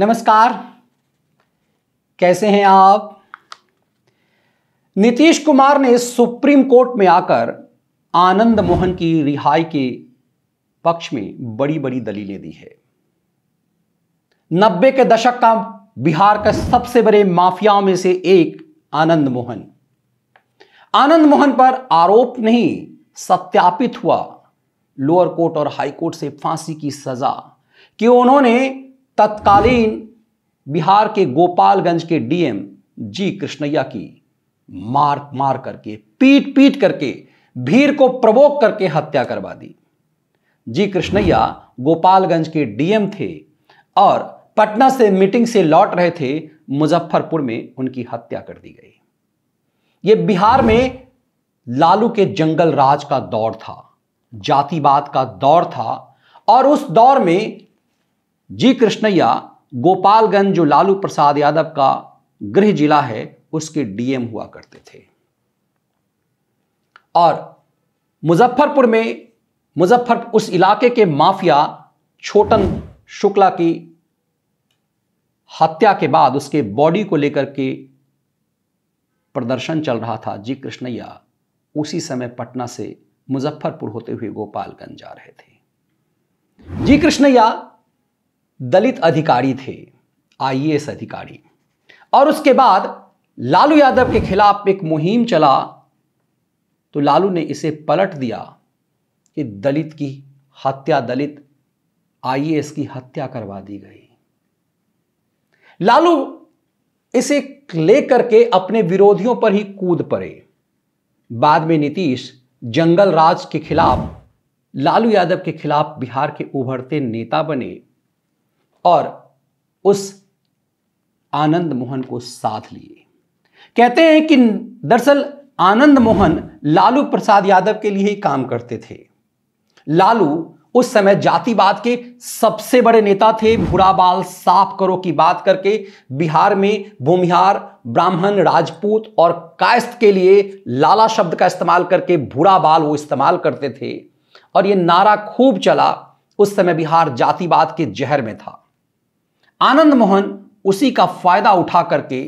नमस्कार कैसे हैं आप नीतीश कुमार ने सुप्रीम कोर्ट में आकर आनंद मोहन की रिहाई के पक्ष में बड़ी बड़ी दलीलें दी है नब्बे के दशक का बिहार का सबसे बड़े माफियाओं में से एक आनंद मोहन आनंद मोहन पर आरोप नहीं सत्यापित हुआ लोअर कोर्ट और हाई कोर्ट से फांसी की सजा कि उन्होंने तत्कालीन बिहार के गोपालगंज के डीएम जी कृष्णैया की मार मार करके पीट पीट करके भीड़ को प्रवोक करके हत्या करवा दी जी कृष्णैया गोपालगंज के डीएम थे और पटना से मीटिंग से लौट रहे थे मुजफ्फरपुर में उनकी हत्या कर दी गई ये बिहार में लालू के जंगल राज का दौर था जातिवाद का दौर था और उस दौर में जी कृष्णैया गोपालगंज जो लालू प्रसाद यादव का गृह जिला है उसके डीएम हुआ करते थे और मुजफ्फरपुर में मुजफ्फर उस इलाके के माफिया छोटन शुक्ला की हत्या के बाद उसके बॉडी को लेकर के प्रदर्शन चल रहा था जी कृष्णैया उसी समय पटना से मुजफ्फरपुर होते हुए गोपालगंज जा रहे थे जी कृष्णैया दलित अधिकारी थे आई अधिकारी और उसके बाद लालू यादव के खिलाफ एक मुहिम चला तो लालू ने इसे पलट दिया कि दलित की हत्या दलित आई की हत्या करवा दी गई लालू इसे लेकर के अपने विरोधियों पर ही कूद पड़े बाद में नीतीश जंगल राज के खिलाफ लालू यादव के खिलाफ बिहार के उभरते नेता बने और उस आनंद मोहन को साथ लिए कहते हैं कि दरअसल आनंद मोहन लालू प्रसाद यादव के लिए ही काम करते थे लालू उस समय जातिवाद के सबसे बड़े नेता थे भूरा बाल साफ करो की बात करके बिहार में भूमिहार ब्राह्मण राजपूत और कायस्थ के लिए लाला शब्द का इस्तेमाल करके भूरा बाल वो इस्तेमाल करते थे और ये नारा खूब चला उस समय बिहार जातिवाद के जहर में था आनंद मोहन उसी का फायदा उठा करके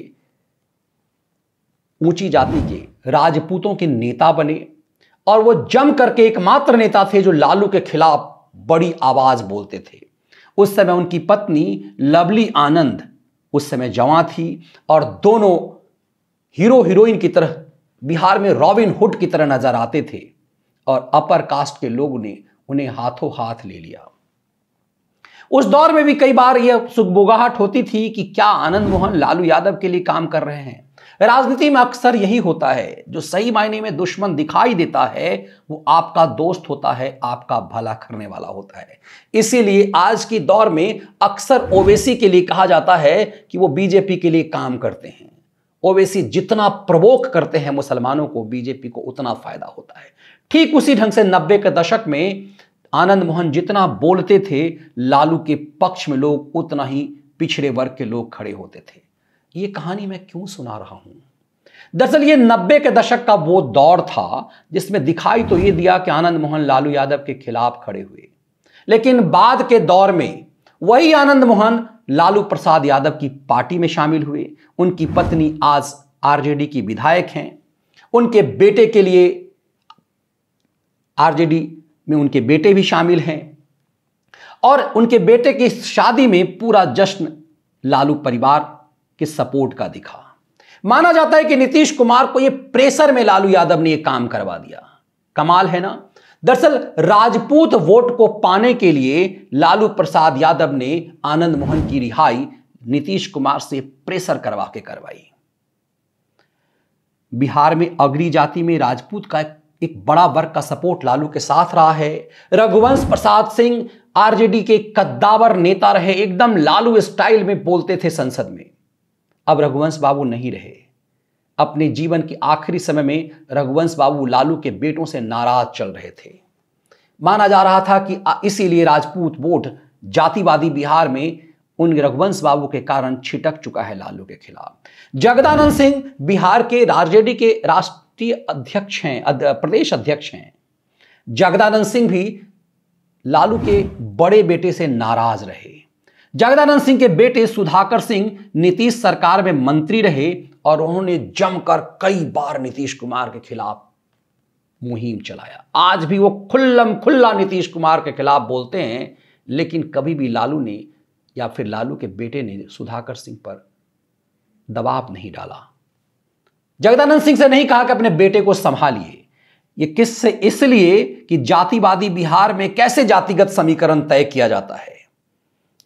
ऊंची जाति के राजपूतों के नेता बने और वो जम करके एकमात्र नेता थे जो लालू के खिलाफ बड़ी आवाज बोलते थे उस समय उनकी पत्नी लवली आनंद उस समय जवां थी और दोनों हीरो हीरोइन की तरह बिहार में रॉबिन हुड की तरह नजर आते थे और अपर कास्ट के लोग ने उन्हें हाथों हाथ ले लिया उस दौर में भी कई बार यह सुखबुगाहट होती थी कि क्या आनंद मोहन लालू यादव के लिए काम कर रहे हैं राजनीति में अक्सर यही होता है जो सही मायने में दुश्मन दिखाई देता है वो आपका दोस्त होता है आपका भला करने वाला होता है इसीलिए आज की दौर में अक्सर ओवेसी के लिए कहा जाता है कि वो बीजेपी के लिए काम करते हैं ओवैसी जितना प्रवोक करते हैं मुसलमानों को बीजेपी को उतना फायदा होता है ठीक उसी ढंग से नब्बे के दशक में आनंद मोहन जितना बोलते थे लालू के पक्ष में लोग उतना ही पिछड़े वर्ग के लोग खड़े होते थे ये कहानी मैं क्यों सुना रहा हूं दरअसल ये नब्बे के दशक का वो दौर था जिसमें दिखाई तो ये दिया कि आनंद मोहन लालू यादव के खिलाफ खड़े हुए लेकिन बाद के दौर में वही आनंद मोहन लालू प्रसाद यादव की पार्टी में शामिल हुए उनकी पत्नी आज आरजेडी की विधायक हैं उनके बेटे के लिए आरजेडी में उनके बेटे भी शामिल हैं और उनके बेटे की शादी में पूरा जश्न लालू परिवार के सपोर्ट का दिखा माना जाता है कि नीतीश कुमार को यह प्रेशर में लालू यादव ने यह काम करवा दिया कमाल है ना दरअसल राजपूत वोट को पाने के लिए लालू प्रसाद यादव ने आनंद मोहन की रिहाई नीतीश कुमार से प्रेशर करवा के करवाई बिहार में अग्री जाति में राजपूत का एक एक बड़ा वर्ग का सपोर्ट लालू के साथ रहा है रघुवंश प्रसाद सिंह आरजेडी के कद्दावर नेता रहे एकदम लालू स्टाइल में बोलते थे संसद में अब रघुवंश बाबू नहीं रहे अपने जीवन के आखिरी समय में रघुवंश बाबू लालू के बेटों से नाराज चल रहे थे माना जा रहा था कि इसीलिए राजपूत वोट जातिवादी बिहार में उन रघुवंश बाबू के कारण छिटक चुका है लालू के खिलाफ जगदानंद सिंह बिहार के आरजेडी के राष्ट्र राष्ट्रीय अध्यक्ष हैं अध, प्रदेश अध्यक्ष हैं जगदानंद सिंह भी लालू के बड़े बेटे से नाराज रहे जगदानंद सिंह के बेटे सुधाकर सिंह नीतीश सरकार में मंत्री रहे और उन्होंने जमकर कई बार नीतीश कुमार के खिलाफ मुहिम चलाया आज भी वो खुल्लम खुल्ला नीतीश कुमार के खिलाफ बोलते हैं लेकिन कभी भी लालू ने या फिर लालू के बेटे ने सुधाकर सिंह पर दबाव नहीं डाला जगदानंद सिंह से नहीं कहा कि अपने बेटे को संभालिए ये किससे इसलिए कि जातिवादी बिहार में कैसे जातिगत समीकरण तय किया जाता है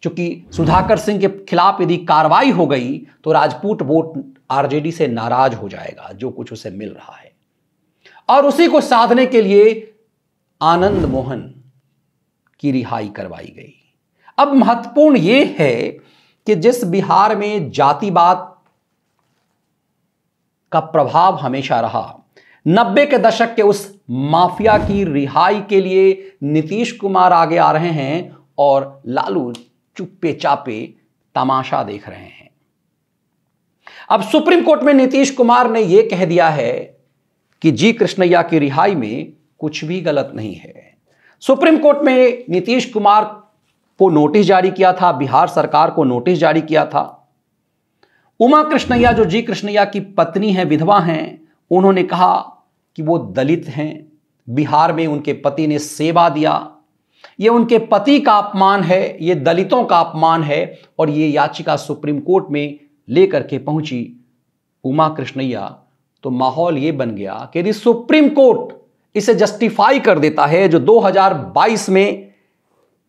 क्योंकि सुधाकर सिंह के खिलाफ यदि कार्रवाई हो गई तो राजपूत वोट आरजेडी से नाराज हो जाएगा जो कुछ उसे मिल रहा है और उसी को साधने के लिए आनंद मोहन की रिहाई करवाई गई अब महत्वपूर्ण यह है कि जिस बिहार में जातिवाद का प्रभाव हमेशा रहा नब्बे के दशक के उस माफिया की रिहाई के लिए नीतीश कुमार आगे आ रहे हैं और लालू चुप्पे चापे तमाशा देख रहे हैं अब सुप्रीम कोर्ट में नीतीश कुमार ने यह कह दिया है कि जी कृष्णैया की रिहाई में कुछ भी गलत नहीं है सुप्रीम कोर्ट में नीतीश कुमार को नोटिस जारी किया था बिहार सरकार को नोटिस जारी किया था उमा कृष्णैया जो जी कृष्णैया की पत्नी हैं विधवा हैं उन्होंने कहा कि वो दलित हैं बिहार में उनके पति ने सेवा दिया ये उनके पति का अपमान है ये दलितों का अपमान है और ये याचिका सुप्रीम कोर्ट में लेकर के पहुंची उमा कृष्णैया तो माहौल ये बन गया कि यदि सुप्रीम कोर्ट इसे जस्टिफाई कर देता है जो 2022 में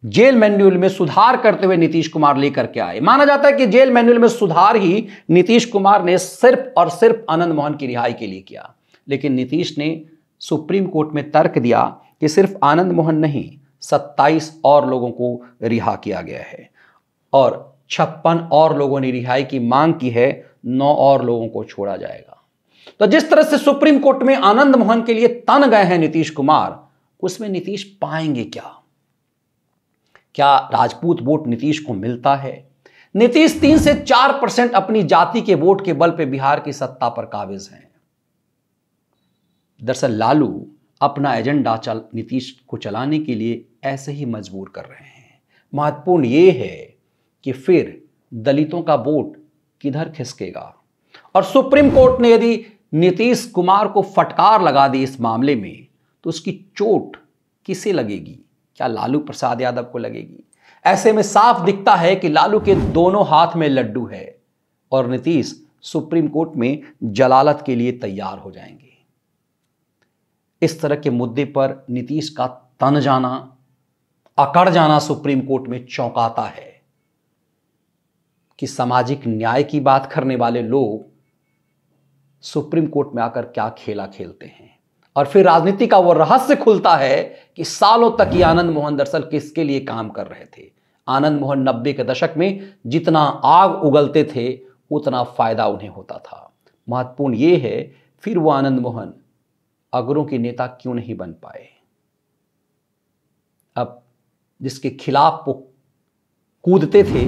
जेल मैन्यूल में सुधार करते हुए नीतीश कुमार लेकर के आए माना जाता है कि जेल मैन्यूल में सुधार ही नीतीश कुमार ने सिर्फ और सिर्फ आनंद मोहन की रिहाई के लिए किया लेकिन नीतीश ने सुप्रीम कोर्ट में तर्क दिया कि सिर्फ आनंद मोहन नहीं 27 और लोगों को रिहा किया गया है और छप्पन और लोगों ने रिहाई की मांग की है नौ और लोगों को छोड़ा जाएगा तो जिस तरह से सुप्रीम कोर्ट में आनंद मोहन के लिए तन गए हैं नीतीश कुमार उसमें नीतीश पाएंगे क्या क्या राजपूत वोट नीतीश को मिलता है नीतीश तीन से चार परसेंट अपनी जाति के वोट के बल पे बिहार की सत्ता पर काबिज हैं दरअसल लालू अपना एजेंडा चल नीतीश को चलाने के लिए ऐसे ही मजबूर कर रहे हैं महत्वपूर्ण ये है कि फिर दलितों का वोट किधर खिसकेगा और सुप्रीम कोर्ट ने यदि नीतीश कुमार को फटकार लगा दी इस मामले में तो उसकी चोट किसे लगेगी क्या लालू प्रसाद यादव को लगेगी ऐसे में साफ दिखता है कि लालू के दोनों हाथ में लड्डू है और नीतीश सुप्रीम कोर्ट में जलालत के लिए तैयार हो जाएंगे इस तरह के मुद्दे पर नीतीश का तन जाना अकड़ जाना सुप्रीम कोर्ट में चौंकाता है कि सामाजिक न्याय की बात करने वाले लोग सुप्रीम कोर्ट में आकर क्या खेला खेलते हैं और फिर राजनीति का वो रहस्य खुलता है कि सालों तक ये आनंद मोहन दरअसल किसके लिए काम कर रहे थे आनंद मोहन नब्बे के दशक में जितना आग उगलते थे उतना फायदा उन्हें होता था महत्वपूर्ण ये है फिर वो आनंद मोहन अगरों के नेता क्यों नहीं बन पाए अब जिसके खिलाफ वो कूदते थे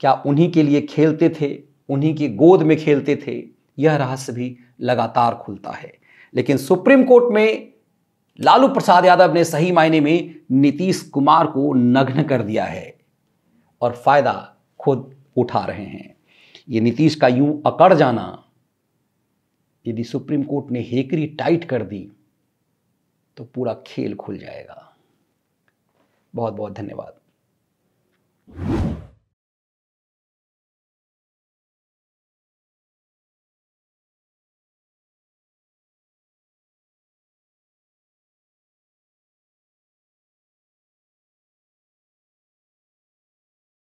क्या उन्हीं के लिए खेलते थे उन्हीं की गोद में खेलते थे यह रहस्य भी लगातार खुलता है लेकिन सुप्रीम कोर्ट में लालू प्रसाद यादव ने सही मायने में नीतीश कुमार को नग्न कर दिया है और फायदा खुद उठा रहे हैं ये नीतीश का यूं अकड़ जाना यदि सुप्रीम कोर्ट ने हेकरी टाइट कर दी तो पूरा खेल खुल जाएगा बहुत बहुत धन्यवाद